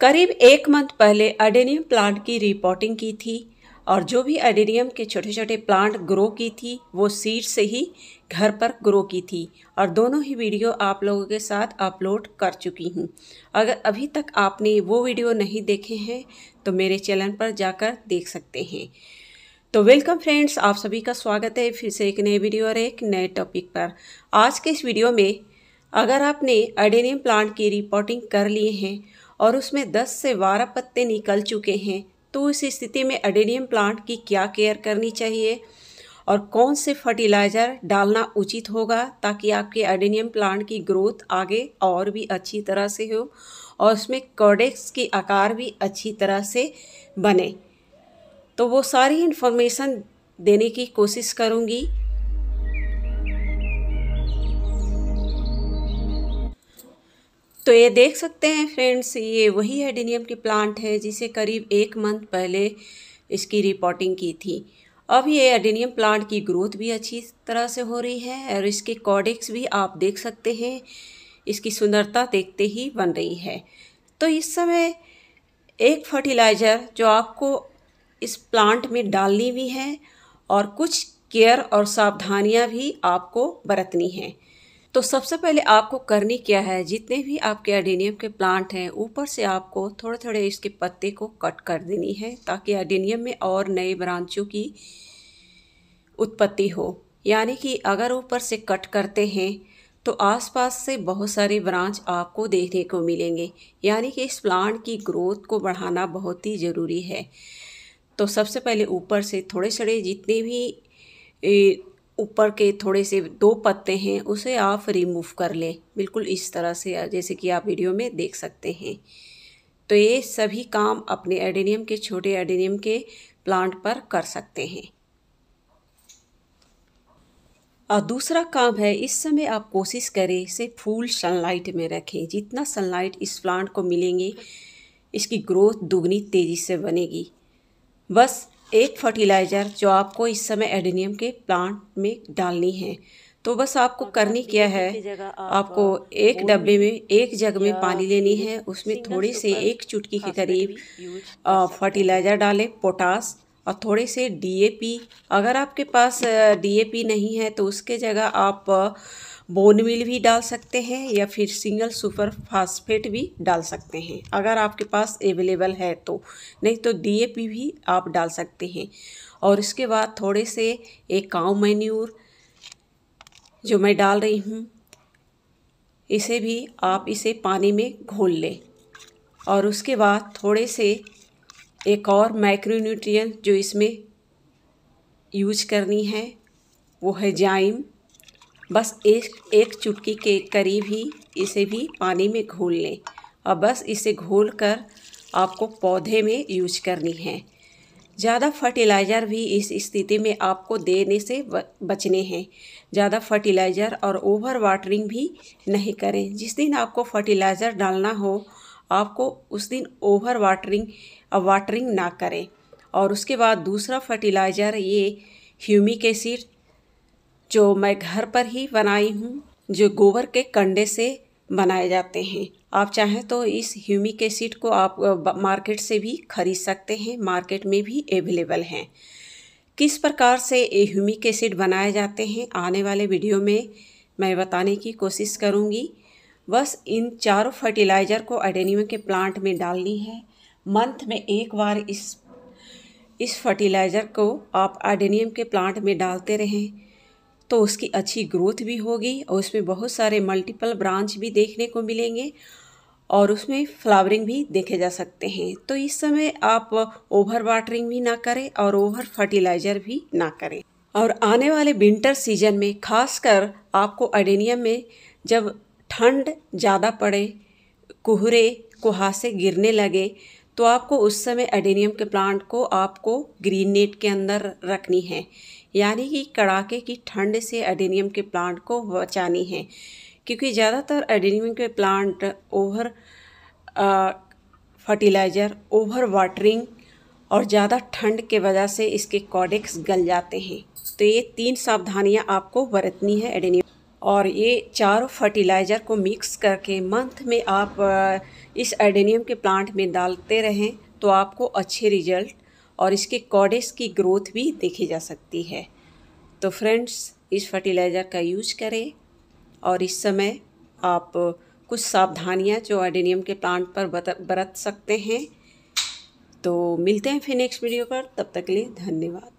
करीब एक मंथ पहले अडेनियम प्लांट की रिपोर्टिंग की थी और जो भी अडेनियम के छोटे छोटे प्लांट ग्रो की थी वो सीड से ही घर पर ग्रो की थी और दोनों ही वीडियो आप लोगों के साथ अपलोड कर चुकी हूँ अगर अभी तक आपने वो वीडियो नहीं देखे हैं तो मेरे चैनल पर जाकर देख सकते हैं तो वेलकम फ्रेंड्स आप सभी का स्वागत है फिर से एक नए वीडियो और एक नए टॉपिक पर आज के इस वीडियो में अगर आपने अडेनियम प्लांट की रिपोर्टिंग कर लिए हैं और उसमें 10 से 12 पत्ते निकल चुके हैं तो इस स्थिति में अडेनियम प्लांट की क्या केयर करनी चाहिए और कौन से फर्टिलाइज़र डालना उचित होगा ताकि आपके अडेनियम प्लांट की ग्रोथ आगे और भी अच्छी तरह से हो और उसमें कॉडेक्स की आकार भी अच्छी तरह से बने तो वो सारी इन्फॉर्मेशन देने की कोशिश करूँगी तो ये देख सकते हैं फ्रेंड्स ये वही हेडेनियम की प्लांट है जिसे करीब एक मंथ पहले इसकी रिपोर्टिंग की थी अब ये एडेनियम प्लांट की ग्रोथ भी अच्छी तरह से हो रही है और इसके कॉडिक्स भी आप देख सकते हैं इसकी सुंदरता देखते ही बन रही है तो इस समय एक फर्टिलाइज़र जो आपको इस प्लांट में डालनी भी है और कुछ केयर और सावधानियां भी आपको बरतनी हैं तो सबसे पहले आपको करनी क्या है जितने भी आपके एडेनियम के प्लांट हैं ऊपर से आपको थोड़े थोड़े इसके पत्ते को कट कर देनी है ताकि एडेनियम में और नए ब्रांचों की उत्पत्ति हो यानी कि अगर ऊपर से कट करते हैं तो आसपास से बहुत सारे ब्रांच आपको देखने को मिलेंगे यानी कि इस प्लांट की ग्रोथ को बढ़ाना बहुत ही ज़रूरी है तो सबसे पहले ऊपर से थोड़े थोड़े जितने भी ऊपर के थोड़े से दो पत्ते हैं उसे आप रिमूव कर लें बिल्कुल इस तरह से जैसे कि आप वीडियो में देख सकते हैं तो ये सभी काम अपने एडेनियम के छोटे एडेनियम के प्लांट पर कर सकते हैं और दूसरा काम है इस समय आप कोशिश करें इसे फूल सनलाइट में रखें जितना सनलाइट इस प्लांट को मिलेंगे इसकी ग्रोथ दुगनी तेज़ी से बनेगी बस एक फर्टिलाइज़र जो आपको इस समय एडिनियम के प्लांट में डालनी है तो बस आपको करनी क्या है आपको एक डब्बे में एक जग में पानी लेनी है उसमें थोड़े से एक चुटकी के करीब फर्टिलाइज़र डालें पोटास और थोड़े से डीएपी अगर आपके पास डीएपी नहीं है तो उसके जगह आप बोन मिल भी डाल सकते हैं या फिर सिंगल सुपर फास्फेट भी डाल सकते हैं अगर आपके पास अवेलेबल है तो नहीं तो डीएपी भी आप डाल सकते हैं और इसके बाद थोड़े से एक काउ मैन्यूर जो मैं डाल रही हूँ इसे भी आप इसे पानी में घोल लें और उसके बाद थोड़े से एक और माइक्रोन्यूट्रिय जो इसमें यूज करनी है वो है जाइम बस एक एक चुटकी के करीब ही इसे भी पानी में घोल लें और बस इसे घोल कर आपको पौधे में यूज करनी है ज़्यादा फर्टिलाइज़र भी इस स्थिति में आपको देने से बचने हैं ज़्यादा फर्टिलाइज़र और ओवर वाटरिंग भी नहीं करें जिस दिन आपको फर्टिलाइज़र डालना हो आपको उस दिन ओवर वाटरिंग वाटरिंग ना करें और उसके बाद दूसरा फर्टिलाइज़र ये ह्यूमिक एसिड जो मैं घर पर ही बनाई हूँ जो गोबर के कंडे से बनाए जाते हैं आप चाहें तो इस ह्यूमी के सीट को आप मार्केट से भी खरीद सकते हैं मार्केट में भी अवेलेबल हैं किस प्रकार से ये ह्यूमिक एसिड बनाए जाते हैं आने वाले वीडियो में मैं बताने की कोशिश करूँगी बस इन चारों फर्टिलाइज़र को एडेनियम के प्लांट में डालनी है मंथ में एक बार इस इस फर्टिलाइज़र को आप एडेनियम के प्लांट में डालते रहें तो उसकी अच्छी ग्रोथ भी होगी और उसमें बहुत सारे मल्टीपल ब्रांच भी देखने को मिलेंगे और उसमें फ्लावरिंग भी देखे जा सकते हैं तो इस समय आप ओवर वाटरिंग भी ना करें और ओवर फर्टिलाइज़र भी ना करें और आने वाले विंटर सीजन में खासकर आपको अडेनियम में जब ठंड ज़्यादा पड़े कोहरे कुहासे गिरने लगे तो आपको उस समय एडेनियम के प्लांट को आपको ग्रीन नेट के अंदर रखनी है यानी कि कड़ाके की ठंड से एडेनियम के प्लांट को बचानी है क्योंकि ज़्यादातर एडेनियम के plant over fertiliser over watering और ज़्यादा ठंड के वजह से इसके कॉडेक्स गल जाते हैं तो ये तीन सावधानियाँ आपको बरतनी है एडेनियम और ये चारों फर्टिलाइज़र को मिक्स करके मंथ में आप इस एडेनियम के प्लांट में डालते रहें तो आपको अच्छे रिजल्ट और इसके कॉडेस की ग्रोथ भी देखी जा सकती है तो फ्रेंड्स इस फर्टिलाइज़र का यूज करें और इस समय आप कुछ सावधानियां जो एडेनियम के प्लांट पर बरत सकते हैं तो मिलते हैं फिर नेक्स्ट वीडियो पर तब तक के लिए धन्यवाद